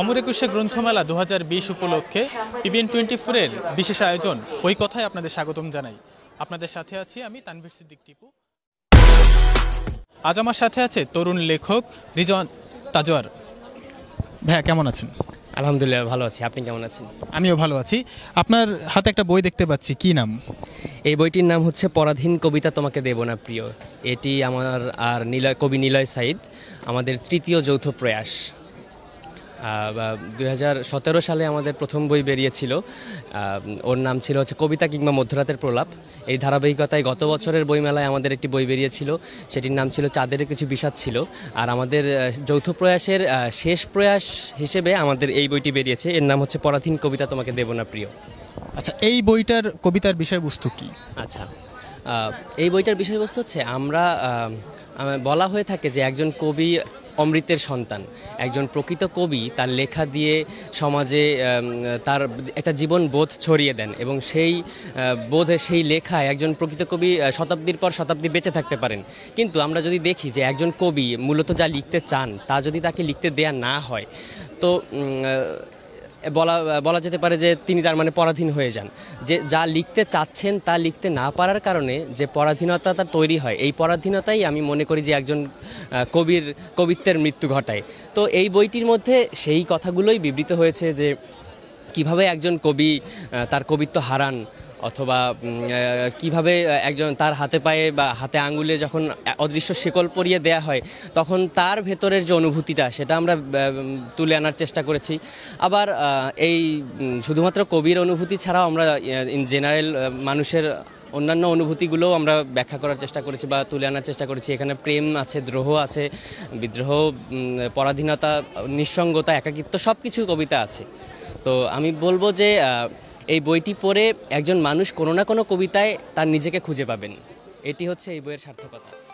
অমর একুশে গ্রন্থমেলা দু উপলক্ষে পিবিএন টোয়েন্টি ফোরের বিশেষ আয়োজন ওই কথায় আপনাদের স্বাগতম জানাই আপনাদের সাথে আছি আমি তানভীর সিদ্দিক টিপু আজ আমার সাথে আছে তরুণ লেখক রিজন তাজোয়ার ভাইয়া কেমন আছেন আলহামদুলিল্লাহ ভালো আছি আপনি কেমন আছেন আমিও ভালো আছি আপনার হাতে একটা বই দেখতে পাচ্ছি কি নাম এই বইটির নাম হচ্ছে পরাধীন কবিতা তোমাকে দেব না প্রিয় এটি আমার আর নীলয় কবি নীলয় সাইদ আমাদের তৃতীয় যৌথ প্রয়াস 2017 সালে আমাদের প্রথম বই বেরিয়েছিল ওর নাম ছিল হচ্ছে কবিতা কিংবা মধ্যরাতের প্রলাপ এই ধারাবাহিকতায় গত বছরের বইমেলায় আমাদের একটি বই বেরিয়েছিল সেটির নাম ছিল চাঁদের কিছু বিষাদ ছিল আর আমাদের যৌথ প্রয়াসের শেষ প্রয়াস হিসেবে আমাদের এই বইটি বেরিয়েছে এর নাম হচ্ছে পরাধীন কবিতা তোমাকে দেব না প্রিয় আচ্ছা এই বইটার কবিতার বিষয়বস্তু কি আচ্ছা এই বইটার বিষয়বস্তু হচ্ছে আমরা বলা হয়ে থাকে যে একজন কবি অমৃতের সন্তান একজন প্রকৃত কবি তার লেখা দিয়ে সমাজে তার একটা জীবন বোধ ছড়িয়ে দেন এবং সেই বোধে সেই লেখায় একজন প্রকৃত কবি শতাব্দীর পর শতাব্দী বেঁচে থাকতে পারেন কিন্তু আমরা যদি দেখি যে একজন কবি মূলত যা লিখতে চান তা যদি তাকে লিখতে দেয়া না হয় তো বলা বলা যেতে পারে যে তিনি তার মানে পরাধীন হয়ে যান যে যা লিখতে চাচ্ছেন তা লিখতে না পারার কারণে যে পরাধীনতা তার তৈরি হয় এই পরাধীনতাই আমি মনে করি যে একজন কবির কবিত্বের মৃত্যু ঘটায় তো এই বইটির মধ্যে সেই কথাগুলোই বিবৃত হয়েছে যে কিভাবে একজন কবি তার কবিত্ব হারান অথবা কিভাবে একজন তার হাতে পায়ে বা হাতে আঙ্গুলে যখন অদৃশ্য শিকল পরিয়ে দেয়া হয় তখন তার ভেতরের যে অনুভূতিটা সেটা আমরা তুলে আনার চেষ্টা করেছি আবার এই শুধুমাত্র কবির অনুভূতি ছাড়াও আমরা ইন জেনারেল মানুষের অন্যান্য অনুভূতিগুলোও আমরা ব্যাখ্যা করার চেষ্টা করেছি বা তুলে আনার চেষ্টা করেছি এখানে প্রেম আছে দ্রোহ আছে বিদ্রোহ পরাধীনতা নিঃসঙ্গতা একাকিত্ব সব কিছু কবিতা আছে তো আমি বলবো যে এই বইটি পড়ে একজন মানুষ কোনো না কোনো কবিতায় তার নিজেকে খুঁজে পাবেন এটি হচ্ছে এই বইয়ের সার্থকতা